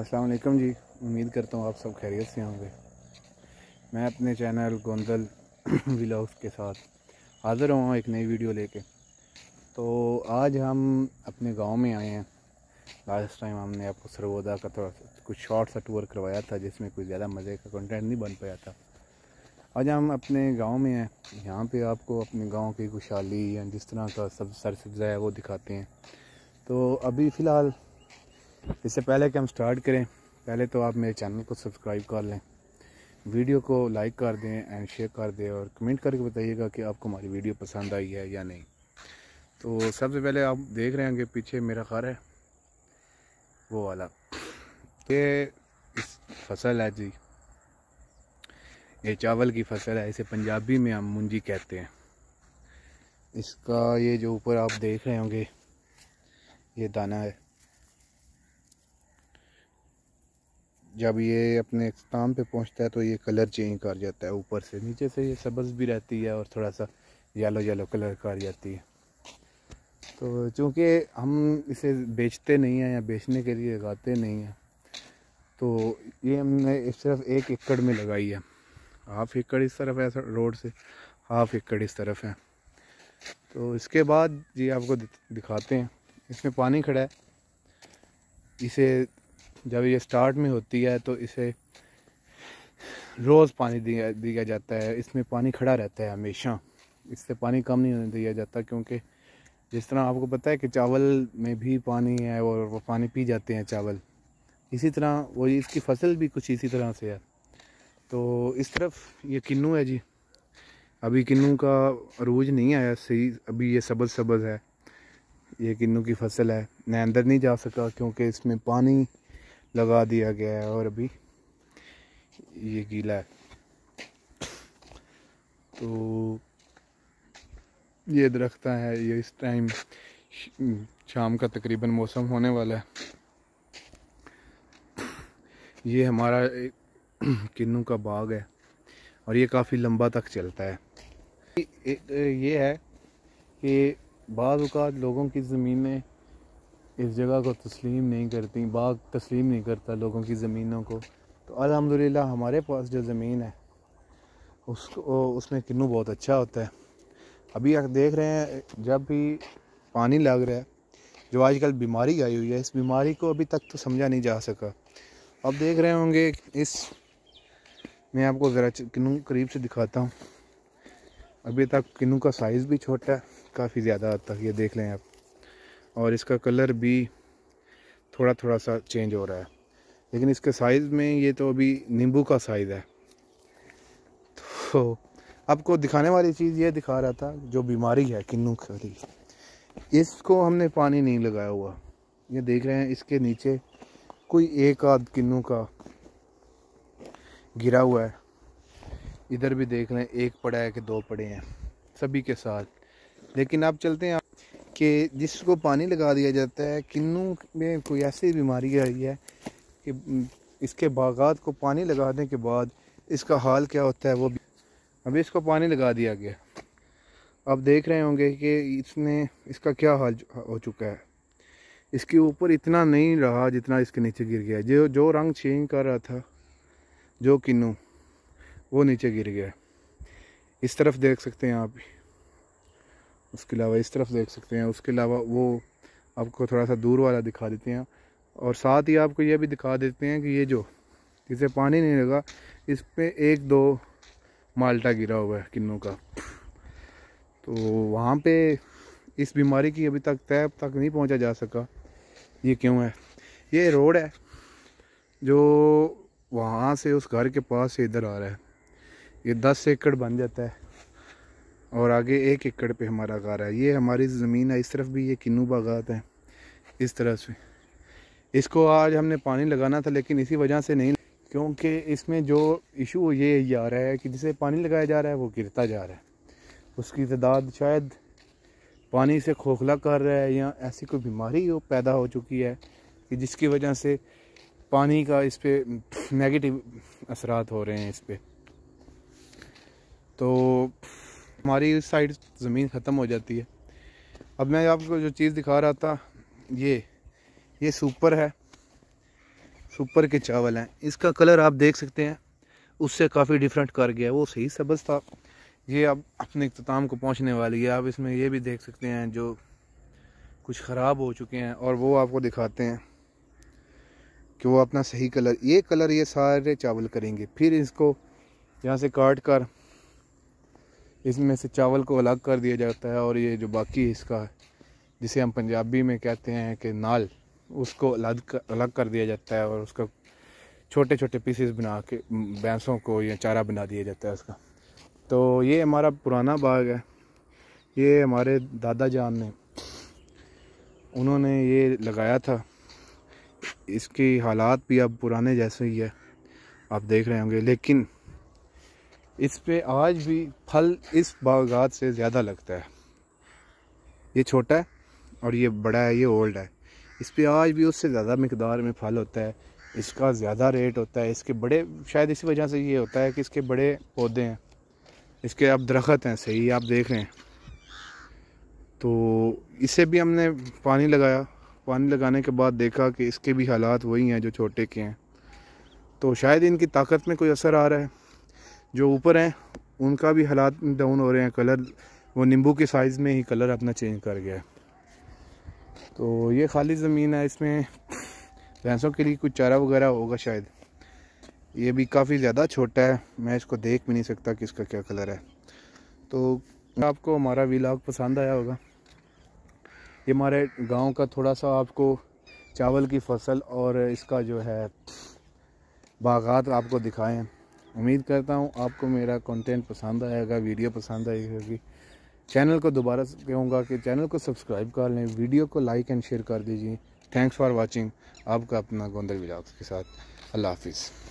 अस्सलाम वालेकुम जी उम्मीद करता हूँ आप सब खैरियत से होंगे मैं अपने चैनल गोंदल व्लॉग्स के साथ हाज़िर हुआ एक नई वीडियो लेके तो आज हम अपने गांव में आए हैं लास्ट टाइम हमने आपको सरवोदा का थोड़ा सा कुछ शॉर्ट सा टूर करवाया था जिसमें कुछ ज़्यादा मज़े का कंटेंट नहीं बन पाया था आज हम अपने गांव में हैं यहाँ पे आपको अपने गांव की खुशहाली या जिस तरह का सब सरसब्ज़ा है वो दिखाते हैं तो अभी फ़िलहाल इससे पहले कि हम स्टार्ट करें पहले तो आप मेरे चैनल को सब्सक्राइब कर लें वीडियो को लाइक कर दें एंड शेयर कर दें और कमेंट करके बताइएगा कि आपको हमारी वीडियो पसंद आई है या नहीं तो सबसे पहले आप देख रहे होंगे पीछे मेरा घर है वो वाला ये इस फसल है जी ये चावल की फसल है इसे पंजाबी में हम मुंजी कहते हैं इसका ये जो ऊपर आप देख रहे होंगे ये दाना है जब ये अपने काम पे पहुंचता है तो ये कलर चेंज कर जाता है ऊपर से नीचे से ये सब्ज़ भी रहती है और थोड़ा सा येलो येलो कलर कर जाती है तो चूँकि हम इसे बेचते नहीं हैं या बेचने के लिए लगाते नहीं हैं तो ये हमने सिर्फ एक एकड़ में लगाई है हाफ़ एकड़ इस तरफ है रोड से हाफ़ एकड़ इस तरफ है तो इसके बाद ये आपको दिखाते हैं इसमें पानी खड़ा है इसे जब ये स्टार्ट में होती है तो इसे रोज़ पानी दिया दिया जाता है इसमें पानी खड़ा रहता है हमेशा इससे पानी कम नहीं होने दिया जाता क्योंकि जिस तरह आपको पता है कि चावल में भी पानी है और वो पानी पी जाते हैं चावल इसी तरह वो इसकी फसल भी कुछ इसी तरह से है तो इस तरफ ये किन्नू है जी अभी किन्नू का अरूज नहीं आया सही अभी ये सबज सबज है ये किन्नू की फसल है मैं अंदर नहीं जा सका क्योंकि इसमें पानी लगा दिया गया है और अभी ये गीला है तो ये दरख्त है ये इस टाइम शाम का तकरीबन मौसम होने वाला है ये हमारा किन्नू का बाग है और ये काफ़ी लंबा तक चलता है ये है कि बाज़ लोगों की ज़मीनें इस जगह को तस्लीम नहीं करती बाग तस्लीम नहीं करता लोगों की ज़मीनों को तो अलहमदिल्ला हमारे पास जो ज़मीन है उसको उसमें किन्नू बहुत अच्छा होता है अभी आप देख रहे हैं जब भी पानी लग रहा है जो आजकल बीमारी आई हुई है इस बीमारी को अभी तक तो समझा नहीं जा सका अब देख रहे होंगे इस मैं आपको ज़रा किन्नू करीब से दिखाता हूँ अभी तक किन्नू का साइज़ भी छोटा है काफ़ी ज़्यादा आता है ये देख लें आप और इसका कलर भी थोड़ा थोड़ा सा चेंज हो रहा है लेकिन इसके साइज़ में ये तो अभी नींबू का साइज़ है तो आपको दिखाने वाली चीज़ ये दिखा रहा था जो बीमारी है किन्नू खरी इसको हमने पानी नहीं लगाया हुआ ये देख रहे हैं इसके नीचे कोई एक आध किन्नू का गिरा हुआ है इधर भी देख रहे हैं एक पड़ा है कि दो पड़े हैं सभी के साथ लेकिन आप चलते हैं कि जिसको पानी लगा दिया जाता है किन्नू में कोई ऐसी बीमारी आई है कि इसके बागात को पानी लगाने के बाद इसका हाल क्या होता है वो भी अभी इसको पानी लगा दिया गया आप देख रहे होंगे कि इसने इसका क्या हाल हो चुका है इसके ऊपर इतना नहीं रहा जितना इसके नीचे गिर गया जो जो रंग चेंज कर रहा था जो किन्नू वो नीचे गिर गया इस तरफ देख सकते हैं आप उसके अलावा इस तरफ देख सकते हैं उसके अलावा वो आपको थोड़ा सा दूर वाला दिखा देते हैं और साथ ही आपको ये भी दिखा देते हैं कि ये जो जिसे पानी नहीं लगा इस पर एक दो माल्टा गिरा हुआ है किन्नों का तो वहाँ पे इस बीमारी की अभी तक तय तक नहीं पहुँचा जा सका ये क्यों है ये रोड है जो वहाँ से उस घर के पास से इधर आ रहा है ये दस एकड़ बन जाता है और आगे एक एकड़ पे हमारा घर है ये हमारी ज़मीन है इस तरफ भी ये किन्नू बागात है इस तरह से इसको आज हमने पानी लगाना था लेकिन इसी वजह से नहीं क्योंकि इसमें जो इशू ये आ रहा है कि जिसे पानी लगाया जा रहा है वो गिरता जा रहा है उसकी तादाद शायद पानी से खोखला कर रहा है या ऐसी कोई बीमारी हो पैदा हो चुकी है कि जिसकी वजह से पानी का इस पर नेगेटिव असरात हो रहे हैं इस पर तो हमारी इस साइड ज़मीन ख़त्म हो जाती है अब मैं आपको जो चीज़ दिखा रहा था ये ये सुपर है सुपर के चावल हैं इसका कलर आप देख सकते हैं उससे काफ़ी डिफरेंट कर गया वो सही सबज था ये अब अपने अख्ताम को पहुंचने वाली है आप इसमें ये भी देख सकते हैं जो कुछ ख़राब हो चुके हैं और वो आपको दिखाते हैं कि वो अपना सही कलर ये कलर ये सारे चावल करेंगे फिर इसको यहाँ से काट कर इसमें से चावल को अलग कर दिया जाता है और ये जो बाकी इसका है जिसे हम पंजाबी में कहते हैं कि नाल उसको अलग कर, अलग कर दिया जाता है और उसका छोटे छोटे पीसेस बना के भैंसों को या चारा बना दिया जाता है उसका तो ये हमारा पुराना बाग है ये हमारे दादा जान ने उन्होंने ये लगाया था इसकी हालात भी अब पुराने जैसे ही है आप देख रहे होंगे लेकिन इस पे आज भी फल इस बागात से ज़्यादा लगता है ये छोटा है और ये बड़ा है ये ओल्ड है इस पे आज भी उससे ज़्यादा मकदार में फल होता है इसका ज़्यादा रेट होता है इसके बड़े शायद इसी वजह से ये होता है कि इसके बड़े पौधे हैं इसके अब दरख्त हैं सही आप देख रहे हैं तो इसे भी हमने पानी लगाया पानी लगाने के बाद देखा कि इसके भी हालात वही हैं जो छोटे के हैं तो शायद इनकी ताकत में कोई असर आ रहा है जो ऊपर हैं उनका भी हालात डाउन हो रहे हैं कलर वो नींबू के साइज़ में ही कलर अपना चेंज कर गया है तो ये खाली ज़मीन है इसमें भैंसों के लिए कुछ चारा वगैरह होगा शायद ये भी काफ़ी ज़्यादा छोटा है मैं इसको देख भी नहीं सकता कि इसका क्या कलर है तो आपको हमारा विलाग पसंद आया होगा ये हमारे गांव का थोड़ा सा आपको चावल की फसल और इसका जो है बागात आपको दिखाएँ उम्मीद करता हूँ आपको मेरा कंटेंट पसंद आएगा वीडियो पसंद आएगी होगी चैनल को दोबारा कहूँगा कि चैनल को सब्सक्राइब कर लें वीडियो को लाइक एंड शेयर कर दीजिए थैंक्स फॉर वॉचिंग आपका अपना गोंदल विलास के साथ अल्लाह हाफिज़